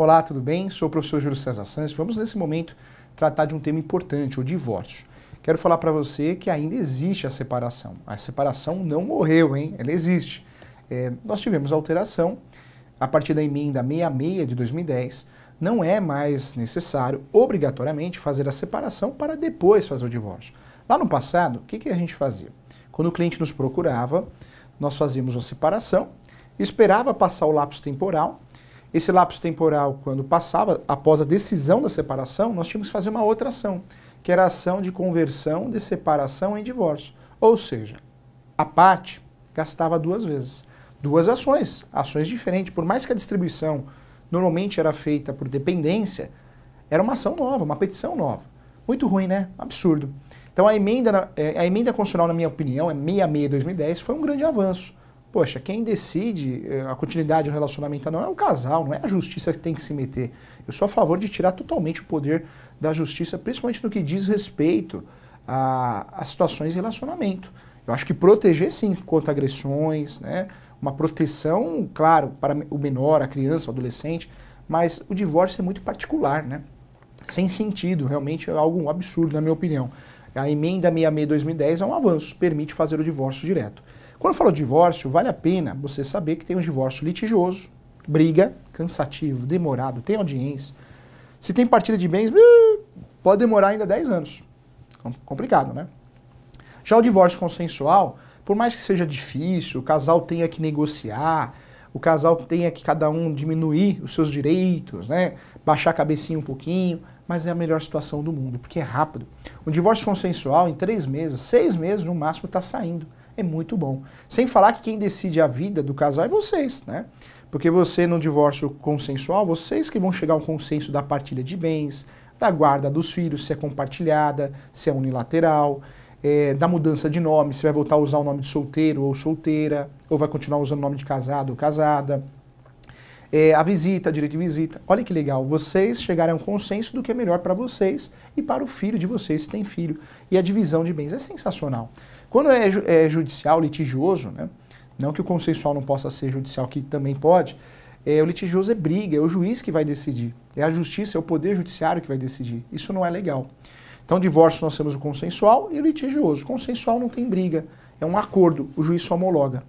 Olá, tudo bem? Sou o professor Júlio César Santos. Vamos nesse momento tratar de um tema importante, o divórcio. Quero falar para você que ainda existe a separação. A separação não morreu, hein? Ela existe. É, nós tivemos alteração a partir da emenda 66 de 2010. Não é mais necessário, obrigatoriamente, fazer a separação para depois fazer o divórcio. Lá no passado, o que, que a gente fazia? Quando o cliente nos procurava, nós fazíamos a separação, esperava passar o lapso temporal esse lapso temporal, quando passava, após a decisão da separação, nós tínhamos que fazer uma outra ação, que era a ação de conversão de separação em divórcio. Ou seja, a parte gastava duas vezes. Duas ações, ações diferentes. Por mais que a distribuição normalmente era feita por dependência, era uma ação nova, uma petição nova. Muito ruim, né? Absurdo. Então a emenda, eh, a emenda constitucional, na minha opinião, é 66 2010, foi um grande avanço. Poxa, quem decide eh, a continuidade de um relacionamento não é o casal, não é a justiça que tem que se meter. Eu sou a favor de tirar totalmente o poder da justiça, principalmente no que diz respeito a, a situações de relacionamento. Eu acho que proteger sim contra agressões, né? uma proteção, claro, para o menor, a criança, o adolescente, mas o divórcio é muito particular, né? Sem sentido, realmente é algo absurdo, na minha opinião. A emenda 66 2010 é um avanço, permite fazer o divórcio direto. Quando eu falo divórcio, vale a pena você saber que tem um divórcio litigioso, briga, cansativo, demorado, tem audiência. Se tem partida de bens, pode demorar ainda 10 anos. Complicado, né? Já o divórcio consensual, por mais que seja difícil, o casal tenha que negociar, o casal tenha que cada um diminuir os seus direitos, né? Baixar a cabecinha um pouquinho mas é a melhor situação do mundo, porque é rápido. O divórcio consensual, em três meses, seis meses no máximo, está saindo. É muito bom. Sem falar que quem decide a vida do casal é vocês, né? Porque você, no divórcio consensual, vocês que vão chegar ao consenso da partilha de bens, da guarda dos filhos, se é compartilhada, se é unilateral, é, da mudança de nome, se vai voltar a usar o nome de solteiro ou solteira, ou vai continuar usando o nome de casado ou casada é, a visita, direito de visita. Olha que legal, vocês chegarem a um consenso do que é melhor para vocês e para o filho de vocês, se tem filho. E a divisão de bens é sensacional. Quando é, ju é judicial, litigioso, né? não que o consensual não possa ser judicial, que também pode, é, o litigioso é briga, é o juiz que vai decidir, é a justiça, é o poder judiciário que vai decidir. Isso não é legal. Então, divórcio nós temos o consensual e o litigioso. O consensual não tem briga, é um acordo, o juiz só homologa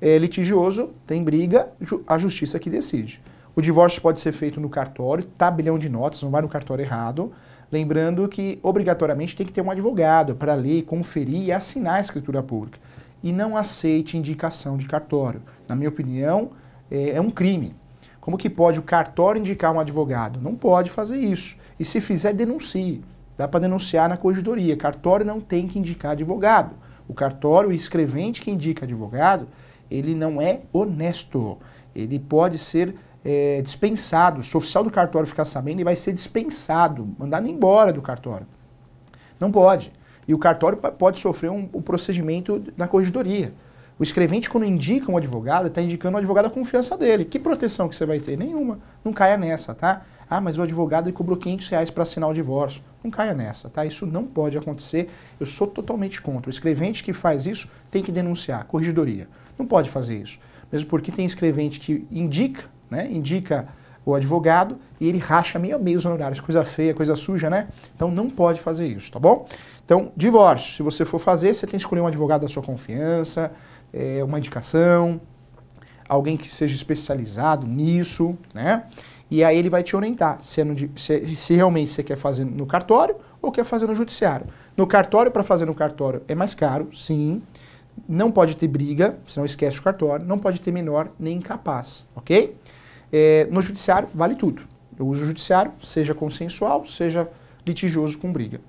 é litigioso, tem briga, a justiça que decide. O divórcio pode ser feito no cartório, tabelião de notas, não vai no cartório errado. Lembrando que, obrigatoriamente, tem que ter um advogado para ler, conferir e assinar a escritura pública. E não aceite indicação de cartório. Na minha opinião, é, é, um crime. Como que pode o cartório indicar um advogado? Não pode fazer isso. E se fizer, denuncie. Dá para denunciar na corregedoria. Cartório não tem que indicar advogado. O cartório, o escrevente que indica advogado, ele não é honesto. Ele pode ser é, dispensado. Se o oficial do cartório ficar sabendo, ele vai ser dispensado, mandado embora do cartório. Não pode. E o cartório pode sofrer um, um procedimento na corregedoria. O escrevente, quando indica um advogado, está indicando o um advogado a confiança dele. Que proteção que você vai ter? Nenhuma. Não caia nessa, tá? Ah, mas o advogado cobrou 500 reais para assinar o divórcio. Não caia nessa, tá? Isso não pode acontecer. Eu sou totalmente contra. O escrevente que faz isso tem que denunciar, corrigidoria. Não pode fazer isso. Mesmo porque tem escrevente que indica, né? Indica o advogado e ele racha meio a meio os honorários. Coisa feia, coisa suja, né? Então não pode fazer isso, tá bom? Então, divórcio. Se você for fazer, você tem que escolher um advogado da sua confiança, é, uma indicação, alguém que seja especializado nisso, né? E aí ele vai te orientar se, se, realmente você quer fazer no cartório ou quer fazer no judiciário. No cartório, para fazer no cartório, é mais caro, sim. Não pode ter briga, senão esquece o cartório. Não pode ter menor nem incapaz, ok? É, no judiciário, vale tudo. Eu uso o judiciário, seja consensual, seja litigioso com briga.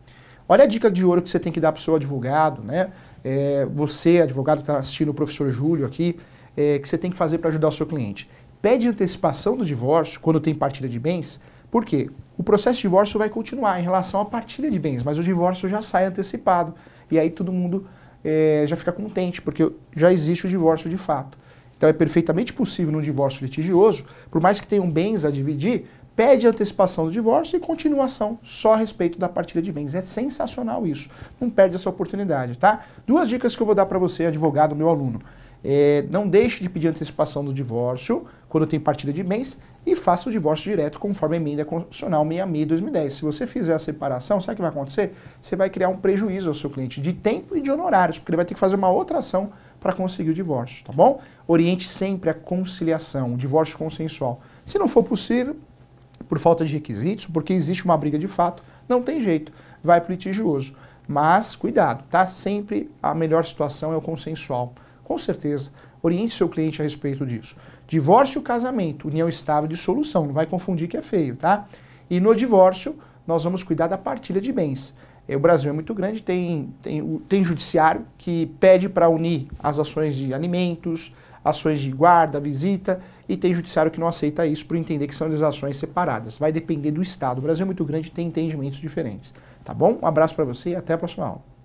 Olha a dica de ouro que você tem que dar para o seu advogado, né? É, você, advogado, está assistindo o professor Júlio aqui, é, que você tem que fazer para ajudar o seu cliente pede antecipação do divórcio quando tem partilha de bens, por quê? O processo de divórcio vai continuar em relação à partilha de bens, mas o divórcio já sai antecipado. E aí todo mundo é, já fica contente, porque já existe o divórcio de fato. Então é perfeitamente possível num divórcio litigioso, por mais que tenham bens a dividir, pede antecipação do divórcio e continuação só a respeito da partilha de bens. É sensacional isso. Não perde essa oportunidade, tá? Duas dicas que eu vou dar para você, advogado, meu aluno. É, não deixe de pedir antecipação do divórcio quando tem partilha de bens e faça o divórcio direto conforme a emenda constitucional 66 2010. Se você fizer a separação, sabe o que vai acontecer? Você vai criar um prejuízo ao seu cliente de tempo e de honorários, porque ele vai ter que fazer uma outra ação para conseguir o divórcio, tá bom? Oriente sempre a conciliação, o divórcio consensual. Se não for possível, por falta de requisitos, porque existe uma briga de fato, não tem jeito, vai para o litigioso. Mas cuidado, tá? Sempre a melhor situação é o consensual. Com certeza. Oriente seu cliente a respeito disso. Divórcio, casamento, união estável de solução. Não vai confundir que é feio, tá? E no divórcio, nós vamos cuidar da partilha de bens. É, o Brasil é muito grande, tem, tem, tem judiciário que pede para unir as ações de alimentos, ações de guarda, visita, e tem judiciário que não aceita isso por entender que são as ações separadas. Vai depender do Estado. O Brasil é muito grande, tem entendimentos diferentes. Tá bom? Um abraço para você e até a próxima aula.